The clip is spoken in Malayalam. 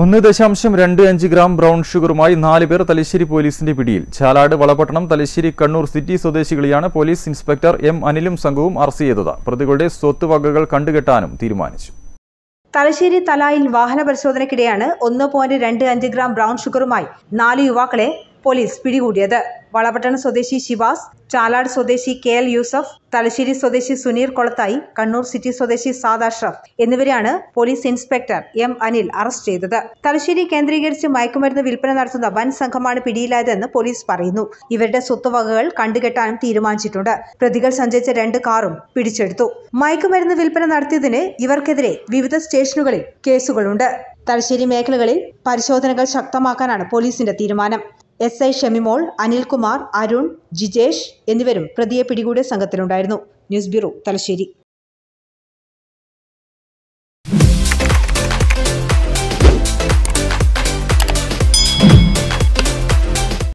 ഒന്ന് ദശാംശം രണ്ട് അഞ്ച് ഗ്രാം ബ്രൗൺ ഷുഗറുമായി നാല് പേർ തലശ്ശേരി പോലീസിന്റെ പിടിയിൽ ചാലാട് വളപട്ടണം തലശ്ശേരി കണ്ണൂർ സിറ്റി സ്വദേശികളെയാണ് പോലീസ് ഇൻസ്പെക്ടർ എം അനിലും സംഘവും അറസ്റ്റ് ചെയ്തത് പ്രതികളുടെ വകകൾ കണ്ടുകെട്ടാനും തീരുമാനിച്ചു തലശ്ശേരി തലായിൽ വാഹന പരിശോധനയ്ക്കിടെയാണ് ഒന്ന് പോയിന്റ് രണ്ട് അഞ്ച് ഗ്രാം ബ്രൗൺ ഷുഗറുമായി നാല് യുവാക്കളെ പോലീസ് പിടികൂടിയത് വളപട്ടണം സ്വദേശി ശിവാസ് ചാലാട് സ്വദേശി കെ എൽ യൂസഫ് തലശ്ശേരി സ്വദേശി സുനീർ കൊളത്തായി കണ്ണൂർ സിറ്റി സ്വദേശി സാദ് അഷ്റഫ് എന്നിവരെയാണ് police inspector M Anil arrest ചെയ്തത് തലശ്ശേരി കേന്ദ്രീകരിച്ച് മയക്കുമരുന്ന് വിൽപ്പന നടത്തുന്ന വൻ സംഘമാണ് പിടിയിലായതെന്ന് പോലീസ് പറയുന്നു ഇവരുടെ സ്വത്തുവകകൾ കണ്ടുകെട്ടാനും തീരുമാനിച്ചിട്ടുണ്ട് പ്രതികൾ സഞ്ചരിച്ച രണ്ട് കാറും പിടിച്ചെടുത്തു മയക്കുമരുന്ന് വിൽപ്പന നടത്തിയതിന് ഇവർക്കെതിരെ വിവിധ സ്റ്റേഷനുകളിൽ കേസുകളുണ്ട് തലശ്ശേരി മേഖലകളിൽ പരിശോധനകൾ ശക്തമാക്കാനാണ് പോലീസിന്റെ തീരുമാനം എസ് ഐ ഷമിമോൾ അനിൽകുമാർ അരുൺ ജിജേഷ് എന്നിവരും പ്രതിയെ പിടികൂടിയ സംഘത്തിലുണ്ടായിരുന്നു ന്യൂസ് ബ്യൂറോ തലശ്ശേരി